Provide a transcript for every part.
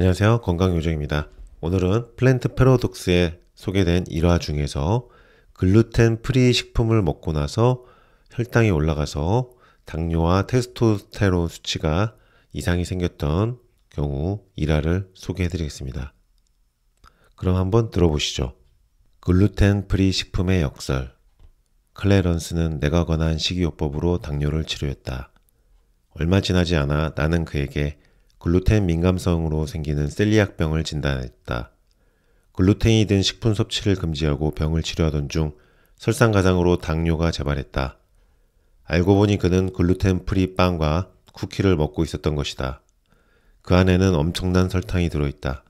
안녕하세요. 건강요정입니다. 오늘은 플랜트 패러독스에 소개된 일화 중에서 글루텐 프리 식품을 먹고 나서 혈당이 올라가서 당뇨와 테스토스테론 수치가 이상이 생겼던 경우 일화를 소개해 드리겠습니다. 그럼 한번 들어보시죠. 글루텐 프리 식품의 역설. 클레런스는 내가 권한 식이요법으로 당뇨를 치료했다. 얼마 지나지 않아 나는 그에게 글루텐 민감성으로 생기는 셀리악병을 진단했다. 글루텐이 든 식품 섭취를 금지하고 병을 치료하던 중 설상가상으로 당뇨가 재발했다. 알고 보니 그는 글루텐 프리 빵과 쿠키를 먹고 있었던 것이다. 그 안에는 엄청난 설탕이 들어있다.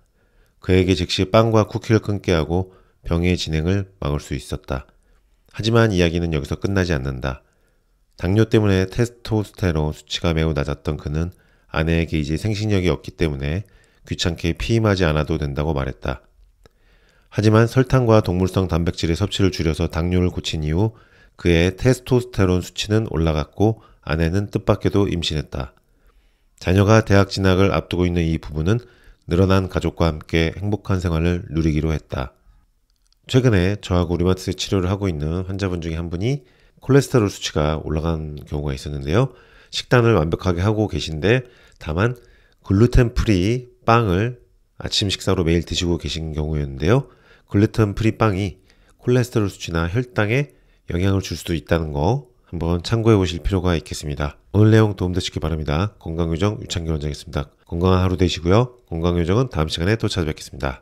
그에게 즉시 빵과 쿠키를 끊게 하고 병의 진행을 막을 수 있었다. 하지만 이야기는 여기서 끝나지 않는다. 당뇨 때문에 테스토스테론 수치가 매우 낮았던 그는 아내에게 그 이제 생식력이 없기 때문에 귀찮게 피임하지 않아도 된다고 말했다. 하지만 설탕과 동물성 단백질의 섭취를 줄여서 당뇨를 고친 이후 그의 테스토스테론 수치는 올라갔고 아내는 뜻밖에도 임신했다. 자녀가 대학 진학을 앞두고 있는 이 부부는 늘어난 가족과 함께 행복한 생활을 누리기로 했다. 최근에 저하고 리마트스 치료를 하고 있는 환자분 중에 한 분이 콜레스테롤 수치가 올라간 경우가 있었는데요. 식단을 완벽하게 하고 계신데 다만 글루텐 프리 빵을 아침 식사로 매일 드시고 계신 경우였는데요. 글루텐 프리 빵이 콜레스테롤 수치나 혈당에 영향을 줄 수도 있다는 거 한번 참고해 보실 필요가 있겠습니다. 오늘 내용 도움되시길 바랍니다. 건강요정 유창기 원장이었습니다. 건강한 하루 되시고요. 건강요정은 다음 시간에 또 찾아뵙겠습니다.